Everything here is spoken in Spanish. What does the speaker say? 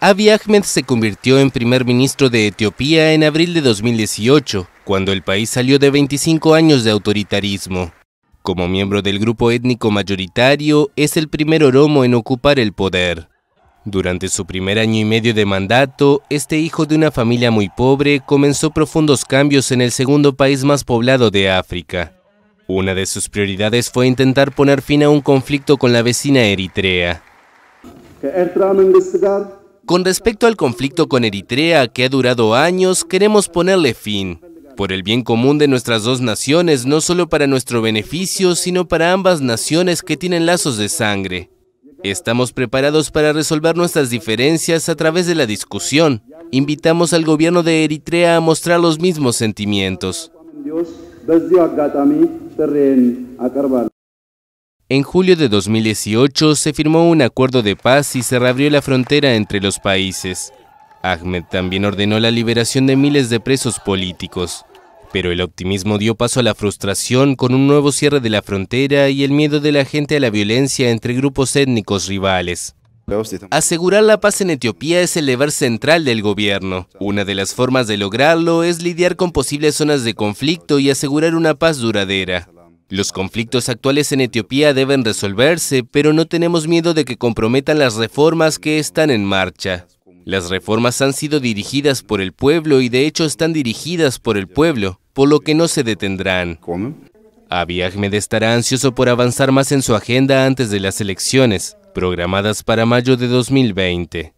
Abiy Ahmed se convirtió en primer ministro de Etiopía en abril de 2018, cuando el país salió de 25 años de autoritarismo. Como miembro del grupo étnico mayoritario, es el primer oromo en ocupar el poder. Durante su primer año y medio de mandato, este hijo de una familia muy pobre comenzó profundos cambios en el segundo país más poblado de África. Una de sus prioridades fue intentar poner fin a un conflicto con la vecina Eritrea. Con respecto al conflicto con Eritrea, que ha durado años, queremos ponerle fin, por el bien común de nuestras dos naciones, no solo para nuestro beneficio, sino para ambas naciones que tienen lazos de sangre. Estamos preparados para resolver nuestras diferencias a través de la discusión. Invitamos al gobierno de Eritrea a mostrar los mismos sentimientos. En julio de 2018 se firmó un acuerdo de paz y se reabrió la frontera entre los países. Ahmed también ordenó la liberación de miles de presos políticos. Pero el optimismo dio paso a la frustración con un nuevo cierre de la frontera y el miedo de la gente a la violencia entre grupos étnicos rivales. Asegurar la paz en Etiopía es el deber central del gobierno. Una de las formas de lograrlo es lidiar con posibles zonas de conflicto y asegurar una paz duradera. Los conflictos actuales en Etiopía deben resolverse, pero no tenemos miedo de que comprometan las reformas que están en marcha. Las reformas han sido dirigidas por el pueblo y de hecho están dirigidas por el pueblo, por lo que no se detendrán. Abiy Ahmed estará ansioso por avanzar más en su agenda antes de las elecciones, programadas para mayo de 2020.